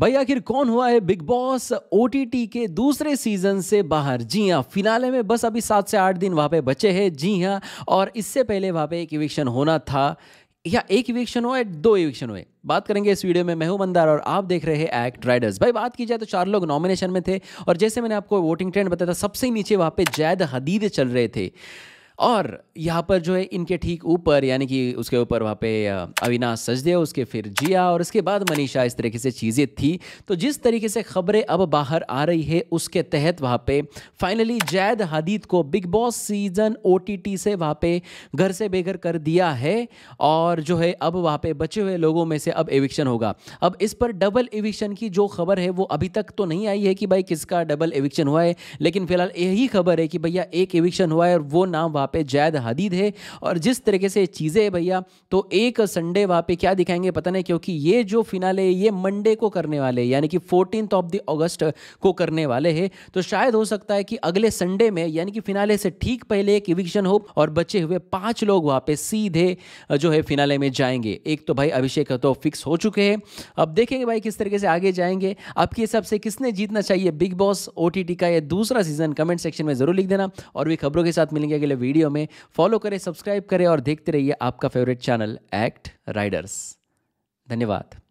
भाई आखिर कौन हुआ है बिग बॉस ओ के दूसरे सीजन से बाहर जी हाँ फिनाले में बस अभी सात से आठ दिन वहाँ पे बचे हैं जी हाँ और इससे पहले वहाँ पे एक इविक्शन होना था या एक इविक्शन हुआ या दो इविक्शन हुए बात करेंगे इस वीडियो में मैं हूं मंदार और आप देख रहे हैं एक्ट राइडर्स भाई बात की जाए तो चार लोग नॉमिनेशन में थे और जैसे मैंने आपको वोटिंग ट्रेंड बताया था सबसे नीचे वहाँ पे जैद हदीद चल रहे थे और यहाँ पर जो है इनके ठीक ऊपर यानी कि उसके ऊपर वहाँ पे अविनाश सजदे उसके फिर जिया और उसके बाद मनीषा इस तरीके से चीज़ें थी तो जिस तरीके से खबरें अब बाहर आ रही है उसके तहत वहाँ पे फाइनली जैद हदीद को बिग बॉस सीजन ओ से वहाँ पे घर से बेघर कर दिया है और जो है अब वहाँ पे बचे हुए लोगों में से अब एविक्शन होगा अब इस पर डबल एविक्शन की जो खबर है वो अभी तक तो नहीं आई है कि भाई किसका डबल एविक्शन हुआ है लेकिन फिलहाल यही खबर है कि भैया एक एविक्शन हुआ है और वो नाम वहाँ वहाँ पे जैद हदीद है और जिस तरीके से चीज़ें भैया तो एक संडे वहाँ पे क्या दिखाएंगे पता नहीं क्योंकि ये जो फिनाले ये मंडे को करने वाले यानी कि फोर्टीन ऑफ द अगस्त को करने वाले है तो शायद हो सकता है कि अगले संडे में यानी कि फिनाले से ठीक पहले एक इविक्शन हो और बचे हुए पाँच लोग वहाँ पे सीधे जो है फिनाले में जाएंगे एक तो भाई अभिषेक तो फिक्स हो चुके हैं अब देखेंगे भाई किस तरीके से आगे जाएंगे आपके हिसाब से किसने जीतना चाहिए बिग बॉस ओटीटी का ये दूसरा सीजन कमेंट सेक्शन में जरूर लिख देना और भी खबरों के साथ मिलेंगे अगले वीडियो वीडियो में फॉलो करें सब्सक्राइब करें और देखते रहिए आपका फेवरेट चैनल एक्ट राइडर्स धन्यवाद